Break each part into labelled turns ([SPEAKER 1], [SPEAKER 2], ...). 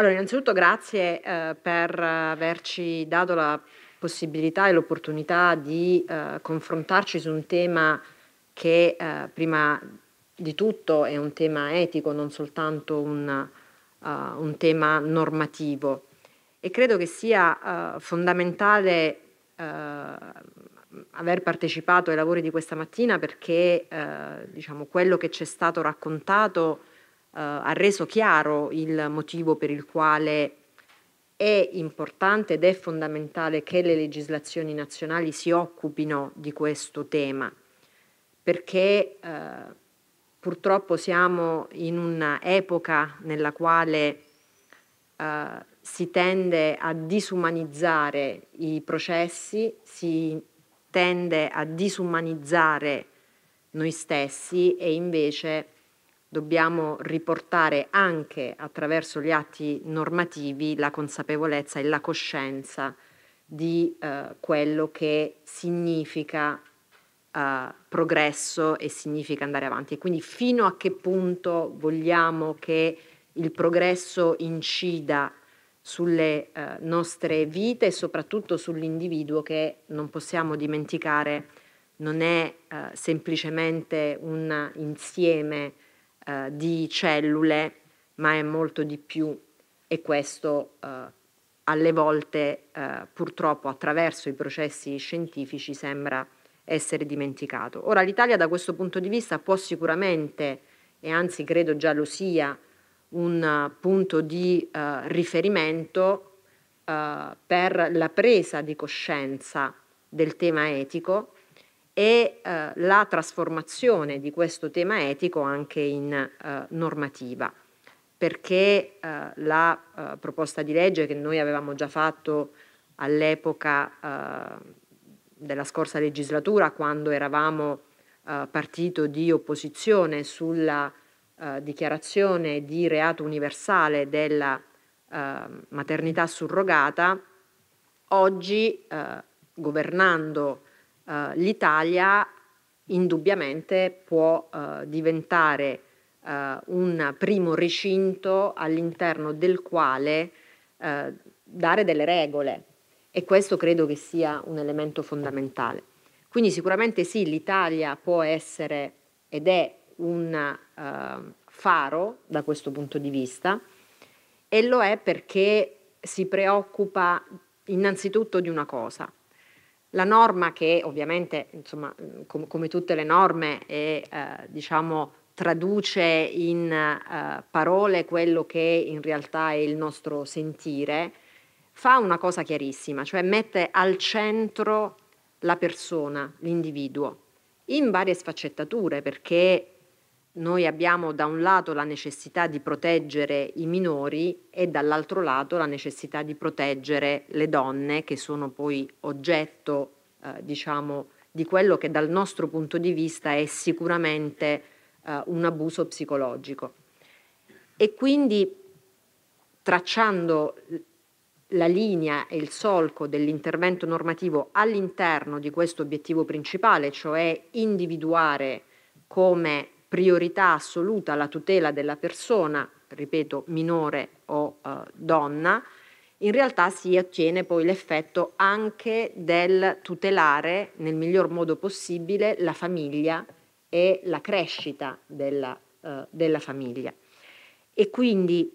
[SPEAKER 1] Allora, innanzitutto grazie eh, per averci dato la possibilità e l'opportunità di eh, confrontarci su un tema che eh, prima di tutto è un tema etico, non soltanto un, uh, un tema normativo. E credo che sia uh, fondamentale uh, aver partecipato ai lavori di questa mattina perché diciamo, quello che ci è stato raccontato eh, ha reso chiaro il motivo per il quale è importante ed è fondamentale che le legislazioni nazionali si occupino di questo tema, perché eh, purtroppo siamo in un'epoca nella quale Uh, si tende a disumanizzare i processi, si tende a disumanizzare noi stessi e invece dobbiamo riportare anche attraverso gli atti normativi la consapevolezza e la coscienza di eh, quello che significa eh, progresso e significa andare avanti. E quindi fino a che punto vogliamo che il progresso incida sulle eh, nostre vite e soprattutto sull'individuo che non possiamo dimenticare non è eh, semplicemente un insieme eh, di cellule, ma è molto di più e questo eh, alle volte eh, purtroppo attraverso i processi scientifici sembra essere dimenticato. Ora l'Italia da questo punto di vista può sicuramente, e anzi credo già lo sia, un eh, punto di eh, riferimento eh, per la presa di coscienza del tema etico e eh, la trasformazione di questo tema etico anche in eh, normativa, perché eh, la eh, proposta di legge che noi avevamo già fatto all'epoca eh, della scorsa legislatura, quando eravamo partito di opposizione sulla dichiarazione di reato universale della maternità surrogata, oggi, eh, governando eh, l'Italia indubbiamente può eh, diventare eh, un primo recinto all'interno del quale eh, dare delle regole e questo credo che sia un elemento fondamentale. Quindi sicuramente sì, l'Italia può essere ed è un uh, faro da questo punto di vista e lo è perché si preoccupa innanzitutto di una cosa, la norma che ovviamente, insomma, com- come tutte le norme, è, eh, diciamo, traduce in eh, parole quello che in realtà è il nostro sentire, fa una cosa chiarissima, cioè mette al centro la persona, l'individuo, in varie sfaccettature, perché noi abbiamo da un lato la necessità di proteggere i minori e dall'altro lato la necessità di proteggere le donne che sono poi oggetto, eh, diciamo, di quello che dal nostro punto di vista è sicuramente eh, un abuso psicologico. E quindi tracciando la linea e il solco dell'intervento normativo all'interno di questo obiettivo principale, cioè individuare come priorità assoluta la tutela della persona, ripeto, minore o eh, donna, in realtà si ottiene poi l'effetto anche del tutelare nel miglior modo possibile la famiglia e la crescita della, eh, della famiglia. E quindi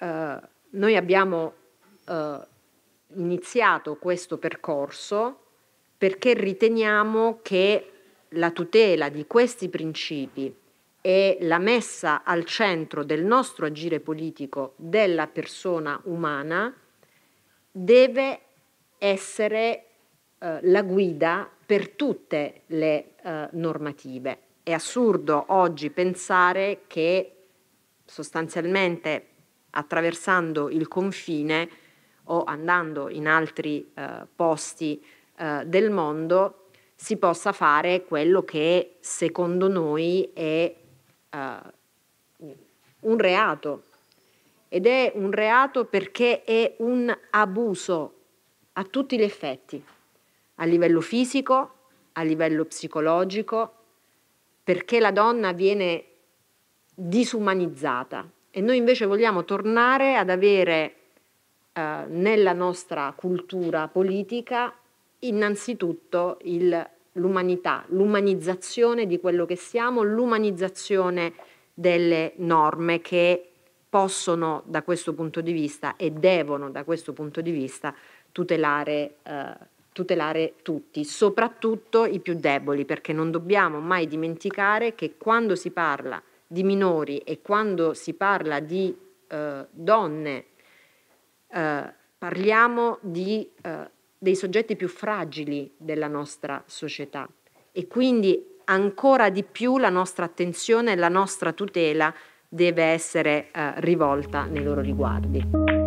[SPEAKER 1] eh, noi abbiamo eh, iniziato questo percorso perché riteniamo che la tutela di questi principi e la messa al centro del nostro agire politico della persona umana deve essere eh, la guida per tutte le eh, normative. È assurdo oggi pensare che sostanzialmente attraversando il confine o andando in altri eh, posti eh, del mondo si possa fare quello che secondo noi è uh, un reato. Ed è un reato perché è un abuso a tutti gli effetti, a livello fisico, a livello psicologico, perché la donna viene disumanizzata e noi invece vogliamo tornare ad avere eh, nella nostra cultura politica innanzitutto il, l'umanità, l'umanizzazione di quello che siamo, l'umanizzazione delle norme che possono da questo punto di vista e devono da questo punto di vista tutelare, eh, tutelare tutti, soprattutto i più deboli, perché non dobbiamo mai dimenticare che quando si parla di minori e quando si parla di eh, donne, eh, parliamo di eh, dei soggetti più fragili della nostra società e quindi ancora di più la nostra attenzione e la nostra tutela deve essere eh, rivolta nei loro riguardi.